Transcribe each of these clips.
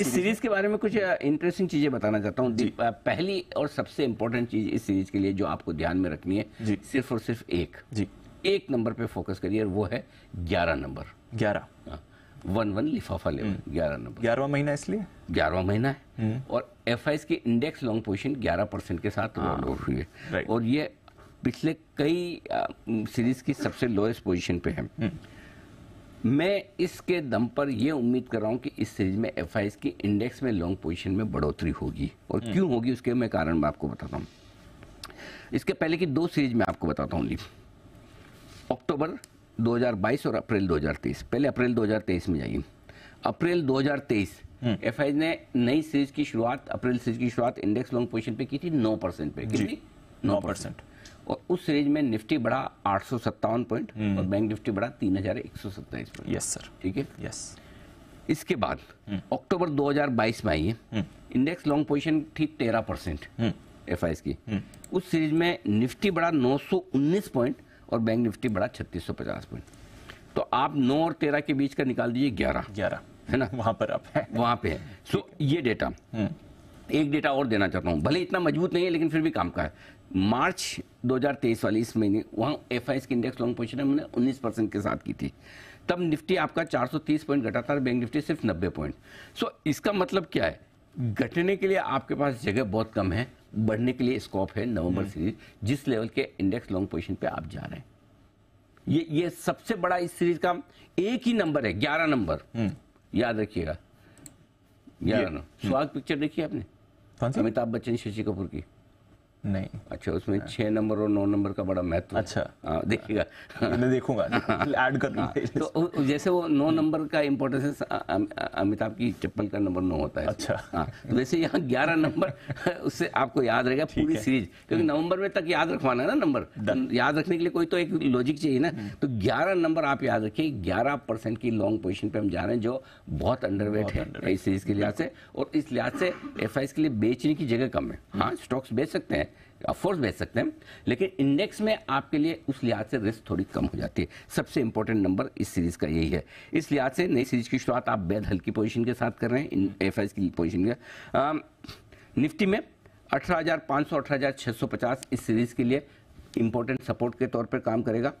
इस सीरीज के बारे में कुछ इंटरेस्टिंग चीजें बताना चाहता हूँ पहली और सबसे इम्पोर्टेंट चीज इस सीरीज के लिए जो आपको ध्यान में रखनी है सिर्फ और सिर्फ एक जी एक नंबर पे फोकस करिए वो है ग्यारह नंबर ग्यारह हाँ। वन वन लिफाफा ले हम्म। ग्यारह नंबर ग्यारहवा महीना इसलिए ग्यारहवा महीना है हम्म। और एफ आई की इंडेक्स लॉन्ग पोजिशन ग्यारह परसेंट के साथ हाँ। हुई है और ये पिछले कई सीरीज की सबसे लोएस्ट पोजिशन पे है हम्म। मैं इसके दम पर यह उम्मीद कर रहा हूं कि इस सीरीज में एफ की इंडेक्स में लॉन्ग पोजीशन में बढ़ोतरी होगी और हम्म। क्यों होगी उसके मैं कारण मैं आपको बताता हूं इसके पहले की दो सीरीज में आपको बताता हूं ली अक्टूबर 2022 और अप्रैल 2023 पहले अप्रैल 2023 में जाइए अप्रैल 2023 एफ ने नई सीरीज की शुरुआत अप्रैल सीरीज की शुरुआत इंडेक्स लॉन्ग पोजीशन पे की थी नौ परसेंट पे कितनी नौ परसेंट और उस रेंज में निफ्टी बढ़ा आठ पॉइंट हम्म। और बैंक निफ्टी बढ़ा तीन हजार एक सौ सत्ताईस पॉइंट यस सर ठीक है यस इसके बाद हम्म। अक्टूबर 2022 में आई है इंडेक्स लॉन्ग पोजीशन थी तेरह परसेंट एफ हम्म। की उस सीरीज में निफ्टी बढ़ा 919 पॉइंट और बैंक निफ्टी बढ़ा 3650 पॉइंट तो आप 9 और 13 के बीच का निकाल दीजिए 11 11 है ना वहां पर आप है वहां पे है सो so, ये डेटा एक डेटा और देना चाहता हूँ भले इतना मजबूत नहीं है लेकिन फिर भी काम का है मार्च 2023 वाली इस महीने वहाँ एफ की इंडेक्स लॉन्ग पोजिशन हमने 19 परसेंट के साथ की थी तब निफ्टी आपका 430 पॉइंट घटा था बैंक निफ्टी सिर्फ 90 पॉइंट सो इसका मतलब क्या है घटने के लिए आपके पास जगह बहुत कम है बढ़ने के लिए स्कोप है नवंबर सीरीज हम्म। जिस लेवल के इंडेक्स लॉन्ग पोजिशन पे आप जा रहे हैं ये ये सबसे बड़ा इस सीरीज का एक ही नंबर है ग्यारह नंबर हम्म। याद रखिएगा ग्यारह नंबर स्वाग पिक्चर देखी आपने कौन सी अमिताभ बच्चन शशि कपूर की नहीं अच्छा उसमें हाँ। छह नंबर और नौ नंबर का बड़ा महत्व अच्छा हाँ, देखिएगा मैं देखूंगा ऐड हाँ। कर तो जैसे वो नौ नंबर का इम्पोर्टेंस अमिताभ की चप्पल का नंबर नौ होता है अच्छा हाँ तो वैसे यहाँ ग्यारह नंबर उससे आपको याद रहेगा पूरी सीरीज क्योंकि हम्म। नवंबर में तक याद रखवाना है ना नंबर याद रखने के लिए कोई तो एक लॉजिक चाहिए ना हम्म। तो ग्यारह नंबर आप याद रखिए ग्यारह परसेंट की लॉन्ग पोजिशन पे हम जा रहे हैं जो बहुत अंडरवेट है इस सीरीज के लिहाज से और इस लिहाज से एफ के लिए बेचने की जगह कम है हाँ स्टॉक्स हम्म। बेच सकते हैं अफोर्स बेच सकते हैं लेकिन इंडेक्स में आपके लिए उस लिहाज से रिस्क थोड़ी कम हो जाती है सबसे इंपॉर्टेंट नंबर इस सीरीज का यही है इस लिहाज से नई सीरीज की शुरुआत आप बेहद हल्की पोजीशन के साथ कर रहे हैं एफ की पोजीशन के निफ्टी में अठारह 18,650 इस सीरीज के लिए इंपॉर्टेंट सपोर्ट के तौर पर काम करेगा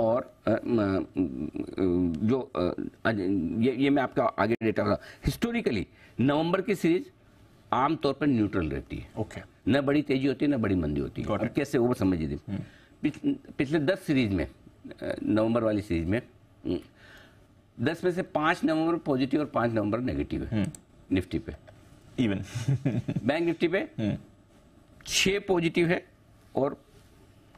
और जो ये ये मैं आपका आगे डेटा होगा हिस्टोरिकली नवंबर की सीरीज आमतौर पर न्यूट्रल रहती है ओके okay. न बड़ी तेजी होती है न बड़ी मंदी होती है अब कैसे वो समझ दी hmm. पिछले दस सीरीज में नवंबर वाली सीरीज में हम्म, दस में से पांच नवंबर पॉजिटिव और पांच नवंबर नेगेटिव है hmm. निफ्टी पे इवन बैंक निफ्टी पे hmm. छह पॉजिटिव है और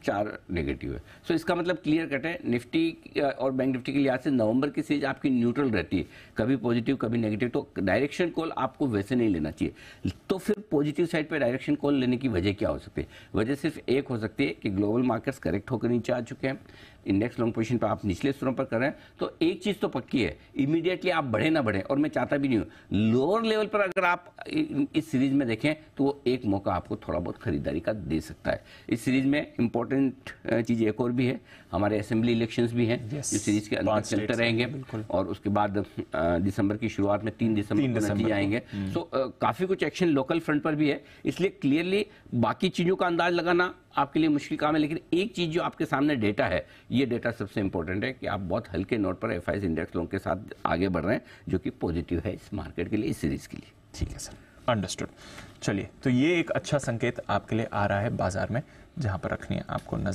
चार नेगेटिव है सो so, इसका मतलब क्लियर कट है निफ्टी और बैंक निफ्टी के लिहाज से नवंबर की सीरीज आपकी न्यूट्रल रहती है कभी पॉजिटिव कभी नेगेटिव तो डायरेक्शन कॉल आपको वैसे नहीं लेना चाहिए तो फिर पॉजिटिव साइड पे डायरेक्शन कॉल लेने की वजह क्या हो सकती है वजह सिर्फ एक हो सकती है कि ग्लोबल मार्केट्स करेक्ट होकर नीचे आ चुके हैं इंडेक्स लॉन्ग पोजिशन पर आप निचले स्तरों पर कर रहे हैं तो एक चीज़ तो पक्की है इमीडिएटली आप बढ़े ना बढ़े और मैं चाहता भी नहीं हूँ लोअर लेवल पर अगर आप इस सीरीज में देखें तो वो एक मौका आपको थोड़ा बहुत खरीदारी का दे सकता है इस सीरीज में इंपॉर्टेंट इम्पोर्टेंट uh, चीज़ एक और भी है हमारे असेंबली इलेक्शंस भी हैं yes. जो सीरीज के अंदर चलते रहेंगे और उसके बाद uh, दिसंबर की शुरुआत में तीन दिसंबर तीन दिसंबर आएंगे सो हम्म। uh, काफ़ी कुछ एक्शन लोकल फ्रंट पर भी है इसलिए क्लियरली बाकी चीज़ों का अंदाज लगाना आपके लिए मुश्किल काम है लेकिन एक चीज़ जो आपके सामने डेटा है ये डेटा सबसे इंपॉर्टेंट है कि आप बहुत हल्के नोट पर एफ इंडेक्स लोगों के साथ आगे बढ़ रहे हैं जो कि पॉजिटिव है इस मार्केट के लिए इस सीरीज़ के लिए ठीक है सर अंडरस्टूड चलिए तो ये एक अच्छा संकेत आपके लिए आ रहा है बाजार में जहां पर रखनी है आपको नजर